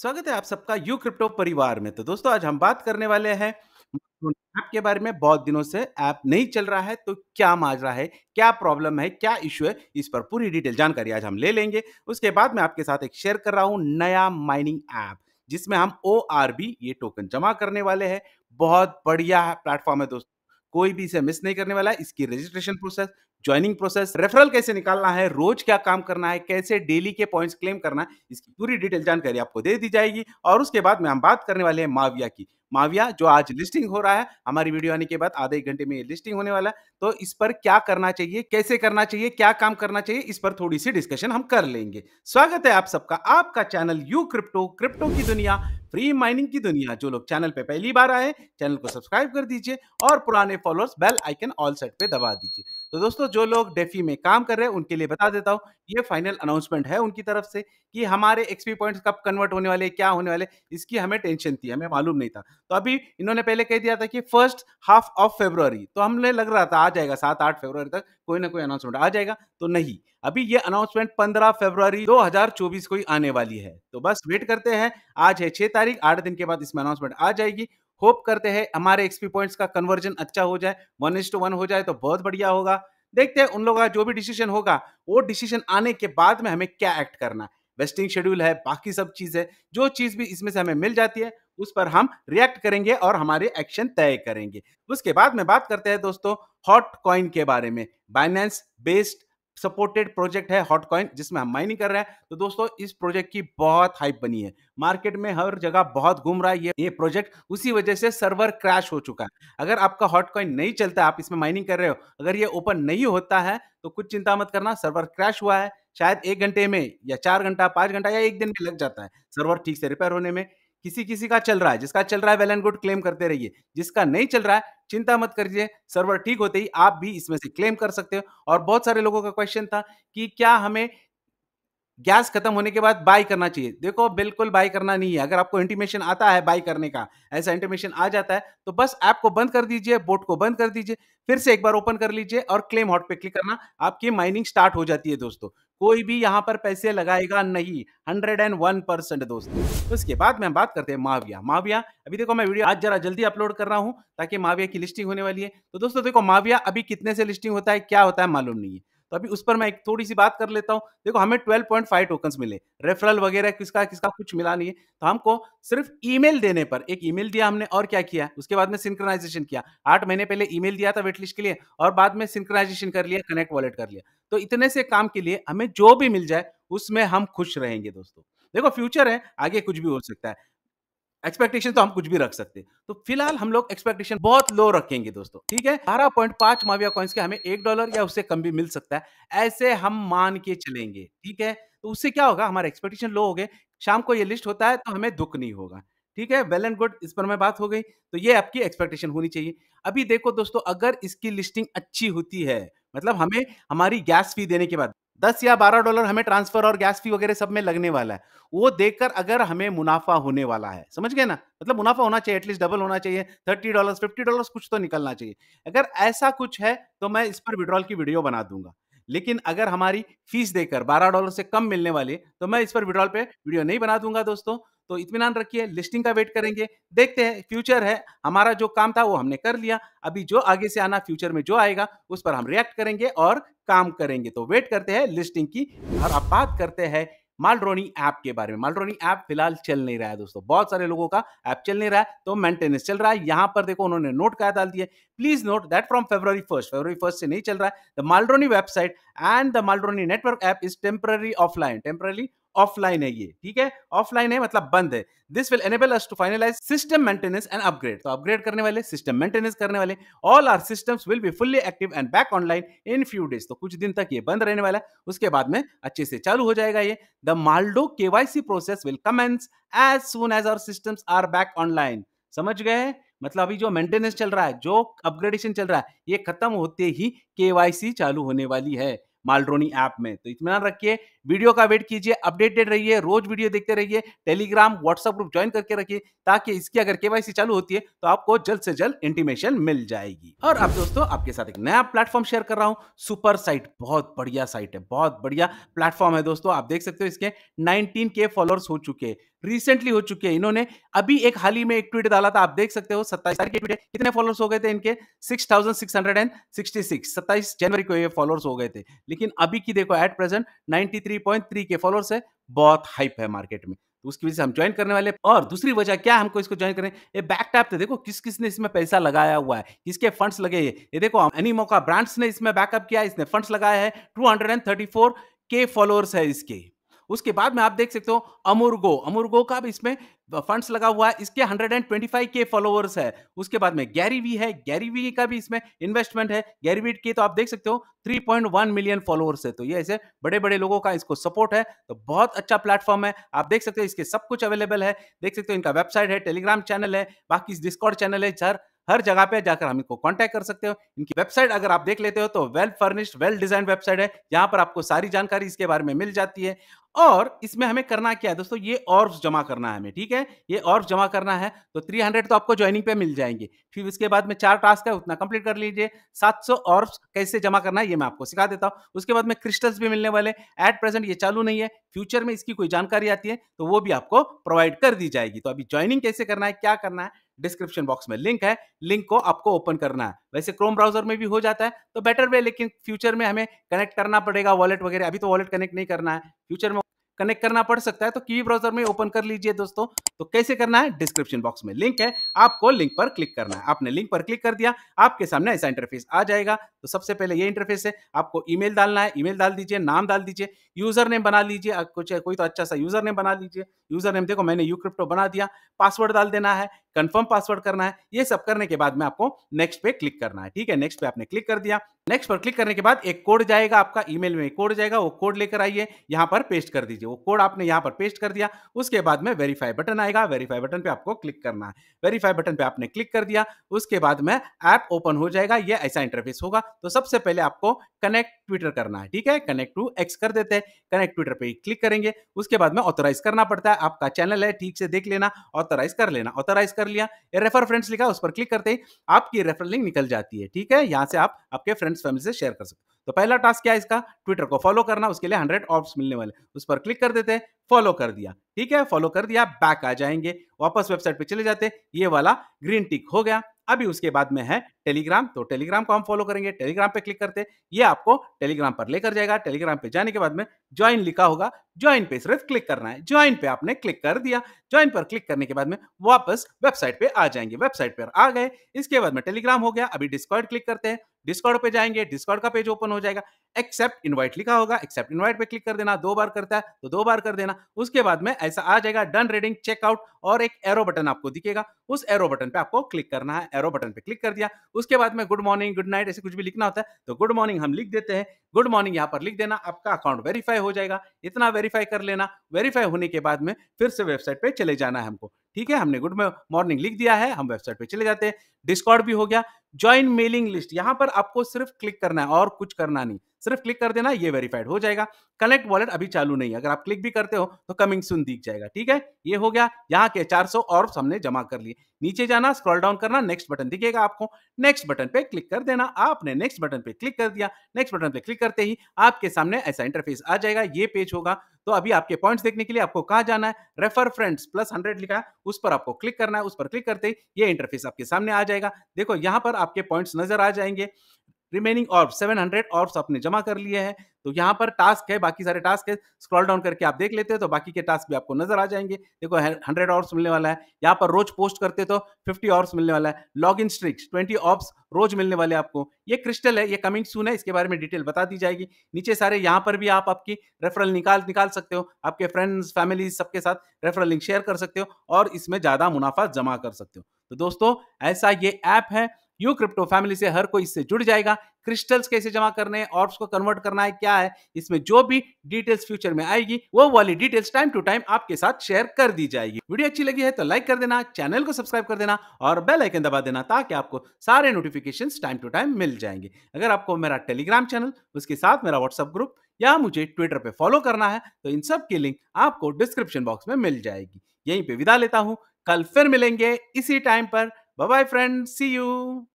स्वागत है आप सबका यू क्रिप्टो परिवार में तो दोस्तों आज हम बात करने वाले हैं ऐप के बारे में बहुत दिनों से ऐप नहीं चल रहा है तो क्या माजरा है क्या प्रॉब्लम है क्या इश्यू है इस पर पूरी डिटेल जानकारी आज हम ले लेंगे उसके बाद मैं आपके साथ एक शेयर कर रहा हूँ नया माइनिंग ऐप जिसमें हम ओ आर बी ये टोकन जमा करने वाले हैं बहुत बढ़िया प्लेटफॉर्म है दोस्तों कोई भी इसे मिस नहीं करने वाला है इसकी registration process joining process referral कैसे निकालना है रोज क्या काम करना है कैसे डेली के पॉइंट्स क्लेम करना है इसकी पूरी डिटेल जानकारी आपको दे दी जाएगी और उसके बाद में हम बात करने वाले हैं माविया की माविया जो आज लिस्टिंग हो रहा है हमारी वीडियो आने के बाद आधे एक घंटे में ये लिस्टिंग होने वाला है तो इस पर क्या करना चाहिए कैसे करना चाहिए क्या काम करना चाहिए इस पर थोड़ी सी डिस्कशन हम कर लेंगे स्वागत है आप सबका आपका चैनल यू क्रिप्टो क्रिप्टो की दुनिया फ्री माइनिंग की दुनिया जो लोग चैनल पे पहली बार आए चैनल को सब्सक्राइब कर दीजिए और पुराने followers bell icon all set पे दबा दीजिए तो दोस्तों जो लोग डेफी में काम कर रहे हैं उनके लिए बता देता हूँ ये फाइनल अनाउंसमेंट है उनकी तरफ से कि हमारे एक्सपी पॉइंट्स कब कन्वर्ट होने वाले क्या होने वाले इसकी हमें टेंशन थी हमें मालूम नहीं था तो अभी इन्होंने पहले कह दिया था कि फर्स्ट हाफ ऑफ फेब्रवरी तो हमने लग रहा था आ जाएगा सात आठ फेब्रवरी तक कोई ना कोई अनाउंसमेंट आ जाएगा तो नहीं अभी ये अनाउंसमेंट 15 फरवरी 2024 को ही आने वाली है तो बस वेट करते हैं आज है छह तारीख आठ दिन के बाद इसमें अनाउंसमेंट आ जाएगी होप करते हैं हमारे एक्सपी पॉइंट्स का कन्वर्जन अच्छा हो जाए वन इज टू वन हो जाए तो बहुत बढ़िया होगा देखते हैं उन लोगों का जो भी डिसीजन होगा वो डिसीजन आने के बाद में हमें क्या एक्ट करना है वेस्टिंग शेड्यूल है बाकी सब चीज़ है जो चीज़ भी इसमें से हमें मिल जाती है उस पर हम रिएक्ट करेंगे और हमारे एक्शन तय करेंगे उसके बाद में बात करते हैं दोस्तों हॉट कॉइन के बारे में बाइनेंस बेस्ड सपोर्टेड प्रोजेक्ट है हॉट कॉइन जिसमें हम माइनिंग कर रहे हैं तो दोस्तों इस प्रोजेक्ट की बहुत हाइप बनी है मार्केट में हर जगह बहुत घूम रहा है ये ये प्रोजेक्ट उसी वजह से सर्वर क्रैश हो चुका है अगर आपका हॉट कॉइन नहीं चलता आप इसमें माइनिंग कर रहे हो अगर ये ओपन नहीं होता है तो कुछ चिंता मत करना सर्वर क्रैश हुआ है शायद एक घंटे में या चार घंटा पाँच घंटा या एक दिन में लग जाता है सर्वर ठीक से रिपेयर होने में किसी किसी का चल रहा है जिसका चल रहा है वेल एंड गुड क्लेम करते रहिए जिसका नहीं चल रहा है चिंता मत करिए सर्वर ठीक होते ही आप भी इसमें से क्लेम कर सकते हो और बहुत सारे लोगों का क्वेश्चन था कि क्या हमें गैस खत्म होने के बाद बाय करना चाहिए देखो बिल्कुल बाय करना नहीं है अगर आपको इंटीमेशन आता है बाय करने का ऐसा इंटीमेशन आ जाता है तो बस ऐप को बंद कर दीजिए बोट को बंद कर दीजिए फिर से एक बार ओपन कर लीजिए और क्लेम हॉट पे क्लिक करना आपकी माइनिंग स्टार्ट हो जाती है दोस्तों कोई भी यहाँ पर पैसे लगाएगा नहीं हंड्रेड एंड वन परसेंट दोस्तों उसके बाद में हम बात करते हैं माविया माविया अभी देखो मैं वीडियो आज जरा जल्दी अपलोड कर रहा हूँ ताकि माविया की लिस्टिंग होने वाली है तो दोस्तों देखो माविया अभी कितने से लिस्टिंग होता है क्या होता है मालूम नहीं है तो अभी उस पर मैं एक थोड़ी सी बात कर लेता हूँ देखो हमें ट्वेल्व पॉइंट फाइव टोकन मिले रेफरल वगैरह किसका किसका कुछ मिला नहीं है तो हमको सिर्फ ईमेल देने पर एक ईमेल दिया हमने और क्या किया उसके बाद में सिंक्रोनाइजेशन किया आठ महीने पहले ईमेल दिया था वेटलिस्ट के लिए और बाद में सिंक्रोनाइजेशन कर लिया कनेक्ट वॉलेट कर लिया तो इतने से काम के लिए हमें जो भी मिल जाए उसमें हम खुश रहेंगे दोस्तों देखो फ्यूचर है आगे कुछ भी हो सकता है एक्सपेक्टेशन तो हम कुछ भी रख सकते हैं तो फिलहाल हम लोग एक्सपेक्टेशन बहुत लो रखेंगे दोस्तों ठीक है बारह पॉइंट पांच माविया कॉइन्स के हमें एक डॉलर या उससे कम भी मिल सकता है ऐसे हम मान के चलेंगे ठीक है तो उससे क्या होगा हमारा एक्सपेक्टेशन लो हो गए शाम को ये लिस्ट होता है तो हमें दुख नहीं होगा ठीक है वेल एंड गुड इस पर मैं बात हो गई तो ये आपकी एक्सपेक्टेशन होनी चाहिए अभी देखो दोस्तों अगर इसकी लिस्टिंग अच्छी होती है मतलब हमें हमारी गैस फी देने के बाद दस या बारह डॉलर हमें ट्रांसफर और गैस फी वगैरह सब में लगने वाला है वो देखकर अगर हमें मुनाफा होने वाला है समझ गए ना मतलब मुनाफा होना चाहिए एटलीस्ट डबल होना चाहिए थर्टी डॉलर फिफ्टी डॉलर कुछ तो निकलना चाहिए अगर ऐसा कुछ है तो मैं इस पर विड्रॉल की वीडियो बना दूंगा लेकिन अगर हमारी फीस देकर बारह डॉलर से कम मिलने वाली तो मैं इस पर विड्रॉल पे वीडियो नहीं बना दूंगा दोस्तों तो इतमान रखिए लिस्टिंग का वेट करेंगे देखते हैं फ्यूचर है हमारा जो काम था वो हमने कर लिया अभी जो आगे से आना फ्यूचर में जो आएगा उस पर हम रिएक्ट करेंगे और काम करेंगे तो वेट करते हैं लिस्टिंग की और अब बात करते हैं मालरोनी ऐप के बारे में मालरोनी ऐप फिलहाल चल नहीं रहा है दोस्तों बहुत सारे लोगों का ऐप चल नहीं रहा है तो मेंटेनेंस चल रहा है यहां पर देखो उन्होंने नोट क्या डाल दिया please note that from February first February first से नहीं चल रहा है the Malroni website and the Malroni network app is temporary offline temporary offline है ये ठीक है ऑफलाइन है मतलब बंद है this will enable us to finalize system maintenance and upgrade तो अपग्रेड करने वाले सिस्टम मेंटेनेंस करने वाले all our systems will be fully active and back online in few days तो कुछ दिन तक ये बंद रहने वाला है उसके बाद में अच्छे से चालू हो जाएगा ये the Maldo KYC process will commence as soon as our systems are back online समझ गए मतलब अभी जो मेंटेनेंस चल रहा है जो अपग्रेडेशन चल रहा है ये खत्म होते ही केवाईसी चालू होने वाली है मालरोनी ऐप में तो इतमान रखिए वीडियो का वेट कीजिए अपडेटेड रहिए रोज वीडियो देखते रहिए टेलीग्राम व्हाट्सअप ग्रुप ज्वाइन करके रखिए ताकि इसकी अगर केवाईसी चालू होती है तो आपको जल्द से जल्द इंटीमेशन मिल जाएगी और अब दोस्तों आपके साथ एक नया प्लेटफॉर्म शेयर कर रहा हूँ सुपर साइट बहुत बढ़िया साइट है बहुत बढ़िया प्लेटफॉर्म है दोस्तों आप देख सकते हो इसके नाइनटीन के फॉलोअर्स हो चुके हैं रिसेंटली हो चुकी है इन्होंने अभी एक हाल ही में एक ट्वीट डाला था आप देख सकते हो सत्ताईस तारीख के ट्वीट कितने फॉलोअर्स हो गए थे इनके six thousand six hundred and sixty six सत्ताईस जनवरी को ये फॉलोअर्स हो गए थे लेकिन अभी की देखो at present ninety three point three के फॉलोअर्स है बहुत हाइप है मार्केट में तो उसकी वजह से हम ज्वाइन करने वाले और दूसरी वजह क्या हमको इसको ज्वाइन करें ये बैक टैप थे देखो किस किसने इसमें पैसा लगाया हुआ है किसके फंड्स लगे ये ये देखो एनी का ब्रांड्स ने इसमें बैकअप किया इसने फंड्स लगाया है two hundred and thirty four के फॉलोअर्स है इसके उसके बाद में आप देख सकते हो अमुरगो अमुर्गो का भी इसमें फंड्स लगा हुआ है इसके 125 के फॉलोअर्स है उसके बाद में गैरीवी है गैरीवी का भी इसमें इन्वेस्टमेंट है गैरीवी के तो आप देख सकते हो 3.1 मिलियन फॉलोअर्स है तो ये ऐसे बड़े बड़े लोगों का इसको सपोर्ट है तो बहुत अच्छा प्लेटफॉर्म है आप देख सकते हो इसके सब कुछ अवेलेबल है देख सकते हो इनका वेबसाइट है टेलीग्राम चैनल है बाकी डिस्कॉर्ड चैनल है सर हर जगह पे जाकर हम इनको कांटेक्ट कर सकते हो इनकी वेबसाइट अगर आप देख लेते हो तो well furnished well design website है यहाँ पर आपको सारी जानकारी इसके बारे में मिल जाती है और इसमें हमें करना क्या है दोस्तों ये ऑर्ब्स जमा करना है हमें ठीक है ये ऑर्ब्स जमा करना है तो 300 तो आपको ज्वाइनिंग पे मिल जाएंगे फिर उसके बाद में चार टास्क है उतना कंप्लीट कर लीजिए 700 सौ ऑर्ब्स कैसे जमा करना है ये मैं आपको सिखा देता हूँ उसके बाद में क्रिस्टल्स भी मिलने वाले एट प्रेजेंट ये चालू नहीं है फ्यूचर में इसकी कोई जानकारी आती है तो वो भी आपको प्रोवाइड कर दी जाएगी तो अभी ज्वाइनिंग कैसे करना है क्या करना है डिस्क्रिप्शन बॉक्स में लिंक है लिंक को आपको ओपन करना है वैसे क्रोम ब्राउजर में भी हो जाता है तो बेटर वे लेकिन फ्यूचर में हमें कनेक्ट करना पड़ेगा वॉलेट वगैरह अभी तो वॉलेट कनेक्ट नहीं करना है फ्यूचर में कनेक्ट करना पड़ सकता है तो की ब्राउजर में ओपन कर लीजिए दोस्तों तो कैसे करना है डिस्क्रिप्शन बॉक्स में लिंक है आपको लिंक पर क्लिक करना है आपने लिंक पर क्लिक कर दिया आपके सामने ऐसा इंटरफेस आ जाएगा तो सबसे पहले ये इंटरफेस है आपको ईमेल डालना है ईमेल डाल दीजिए नाम डाल दीजिए यूजर नेम बना लीजिए कुछ कोई तो अच्छा सा यूजर नेम बना लीजिए यूजर नेम देखो मैंने यू क्रिप्टो बना दिया पासवर्ड डाल देना है कंफर्म पासवर्ड करना है ये सब करने के बाद में आपको नेक्स्ट पे क्लिक करना है ठीक है नेक्स्ट पे आपने क्लिक कर दिया नेक्स्ट पर क्लिक करने के बाद एक कोड जाएगा आपका ईमेल में कोड जाएगा वो कोड लेकर आइए यहाँ पर पेस्ट कर दीजिए वो कोड आपने यहाँ पर पेस्ट कर दिया उसके बाद में वेरीफाई बटन आएगा वेरीफाई बटन पे आपको क्लिक करना है वेरीफाई बटन पे आपने क्लिक कर दिया उसके बाद में ऐप ओपन हो जाएगा ये ऐसा इंटरफेस होगा तो सबसे पहले आपको कनेक्ट ट्विटर करना है ठीक है कनेक्ट टू एक्स कर देते हैं कनेक्ट ट्विटर पर क्लिक करेंगे उसके बाद में ऑथोराइज करना पड़ता है आपका चैनल है ठीक से देख लेना ऑथोराइज कर लेना ऑथोराइज कर लिया रेफर फ्रेंड्स लिखा उस पर क्लिक करते ही आपकी रेफर लिंक निकल जाती है ठीक है यहाँ से आपके फ्रेंड्स फ्रेंड्स फैमिली से शेयर कर सकते तो पहला टास्क क्या है इसका ट्विटर को फॉलो करना उसके लिए हंड्रेड ऑप्स मिलने वाले उस पर क्लिक कर देते फॉलो कर दिया ठीक है फॉलो कर दिया बैक आ जाएंगे वापस वेबसाइट पर चले जाते ये वाला ग्रीन टिक हो गया अभी उसके बाद में है टेलीग्राम तो टेलीग्राम को हम फॉलो करेंगे टेलीग्राम पे क्लिक करते ये आपको टेलीग्राम पर लेकर जाएगा टेलीग्राम पे जाने के बाद में ज्वाइन लिखा होगा ज्वाइन पे सिर्फ क्लिक करना है ज्वाइन पे आपने क्लिक कर दिया ज्वाइन पर क्लिक करने के बाद में वापस वेबसाइट पे आ जाएंगे वेबसाइट पर आ गए इसके बाद में टेलीग्राम हो गया अभी डिस्कॉर्ड क्लिक करते हैं डिस्कॉर्ड पे जाएंगे डिस्कॉर्ड का पेज ओपन हो जाएगा एक्सेप्ट इनवाइट लिखा होगा एक्सेप्ट इनवाइट पे क्लिक कर देना दो बार करता है तो दो बार कर देना उसके बाद में ऐसा आ जाएगा डन रीडिंग चेकआउट और एक एरो बटन आपको दिखेगा उस एरो बटन पे आपको क्लिक करना है एरो बटन पे क्लिक कर दिया उसके बाद में गुड मॉर्निंग गुड नाइट ऐसे कुछ भी लिखना होता है तो गुड मॉर्निंग हम लिख देते हैं गुड मॉर्निंग यहाँ पर लिख देना आपका अकाउंट वेरीफाई हो जाएगा इतना वेरीफाई कर लेना वेरीफाई होने के बाद में फिर से वेबसाइट पे चले जाना है हमको ठीक है हमने गुड मॉर्निंग लिख दिया है हम वेबसाइट पे चले जाते हैं डिस्कॉर्ड भी हो गया ज्वाइन मेलिंग लिस्ट यहां पर आपको सिर्फ क्लिक करना है और कुछ करना नहीं सिर्फ क्लिक कर देना ये वेरीफाइड हो जाएगा कनेक्ट वॉलेट अभी चालू नहीं है अगर आप क्लिक भी करते हो तो कमिंग सुन दिख जाएगा ठीक है ये हो गया यहाँ के 400 सौ और हमने जमा कर लिए नीचे जाना स्क्रॉल डाउन करना नेक्स्ट बटन दिखेगा आपको नेक्स्ट बटन पे क्लिक कर देना आपने नेक्स्ट बटन पे क्लिक कर दिया नेक्स्ट बटन पे क्लिक करते ही आपके सामने ऐसा इंटरफेस आ जाएगा ये पेज होगा तो अभी आपके पॉइंट्स देखने के लिए आपको कहां जाना है रेफर फ्रेंड्स प्लस हंड्रेड लिखा है उस पर आपको क्लिक करना है उस पर क्लिक करते ही ये इंटरफेस आपके सामने आ जाएगा देखो यहां पर आपके पॉइंट्स नजर आ जाएंगे रिमेनिंग ऑर्ब हंड्रेड ऑर्ब्स आपने जमा कर लिए हैं तो यहाँ पर टास्क है बाकी सारे टास्क है स्क्रॉल डाउन करके आप देख लेते हो तो बाकी के टास्क भी आपको नजर आ जाएंगे देखो हंड्रेड ऑर्ब्स मिलने वाला है यहाँ पर रोज पोस्ट करते तो फिफ्टी ऑर्ब्स मिलने वाला है log in streaks twenty orbs रोज मिलने वाले आपको ये क्रिस्टल है ये कमिंग सून है इसके बारे में डिटेल बता दी जाएगी नीचे सारे यहाँ पर भी आप आपकी रेफरल निकाल निकाल सकते हो आपके फ्रेंड्स फैमिली सबके साथ रेफरल लिंक शेयर कर सकते हो और इसमें ज़्यादा मुनाफा जमा कर सकते हो तो दोस्तों ऐसा ये ऐप है यू क्रिप्टो फैमिली से हर कोई इससे जुड़ जाएगा क्रिस्टल्स कैसे जमा करने हैं ऑर्ब्स को कन्वर्ट करना है क्या है इसमें जो भी डिटेल्स फ्यूचर में आएगी वो वाली डिटेल्स टाइम टू टाइम आपके साथ शेयर कर दी जाएगी वीडियो अच्छी लगी है तो लाइक कर देना चैनल को सब्सक्राइब कर देना और बेल आइकन दबा देना ताकि आपको सारे नोटिफिकेशन टाइम टू टाइम मिल जाएंगे अगर आपको मेरा टेलीग्राम चैनल उसके साथ मेरा व्हाट्सअप ग्रुप या मुझे ट्विटर पे फॉलो करना है तो इन सब की लिंक आपको डिस्क्रिप्शन बॉक्स में मिल जाएगी यहीं पे विदा लेता हूँ कल फिर मिलेंगे इसी टाइम पर बाय फ्रेंड सी यू